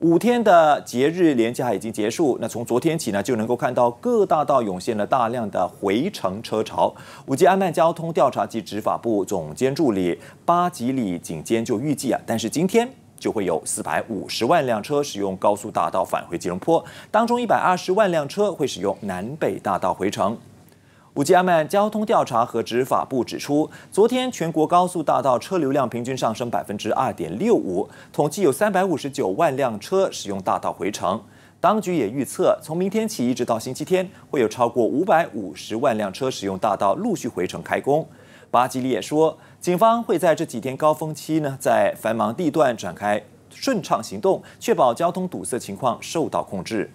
五天的节日连假已经结束，那从昨天起呢，就能够看到各大道涌现了大量的回程车潮。五级安曼交通调查及执法部总监助理巴吉里警监就预计啊，但是今天就会有四百五十万辆车使用高速大道返回吉隆坡，当中一百二十万辆车会使用南北大道回程。古吉拉曼交通调查和执法部指出，昨天全国高速大道车流量平均上升百分之二点六五，统计有三百五十九万辆车使用大道回城。当局也预测，从明天起一直到星期天，会有超过五百五十万辆车使用大道陆续回城开工。巴基里也说，警方会在这几天高峰期呢，在繁忙地段展开顺畅行动，确保交通堵塞情况受到控制。